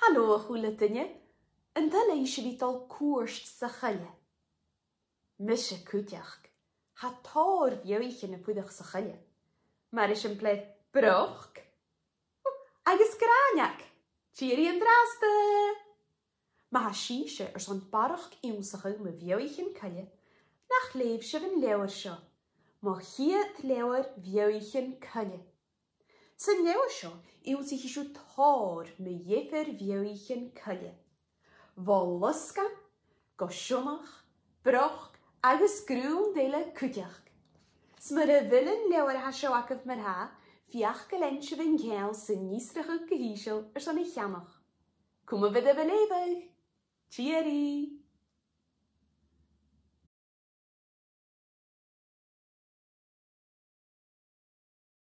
Halo chwle dynne, yn dyla eisiau fi dol cwrst sa chyle. Mysio cwtiach, ha tor fiew eich yn y pwyddoch sa chyle. Mae'r eisiau bled broch, agos graniach, cheerio yn draste. Mae ha sisio ers ond barach i'w sa chyle mae fiew eich yn nach leif sef yn lewer sio. Mae hiad lewer fiew eich yn cyle. Сыгнео шо, и утихишу тор мы ефер вьоихен кале. Волоска, гошумах, брох, agus grúm déile cuideach. Smar a bhilin leabhar ha seo acah mar ha, fiach go len se bhín geall sa níosracha gohíisiil ar sanna cheamach. Cuma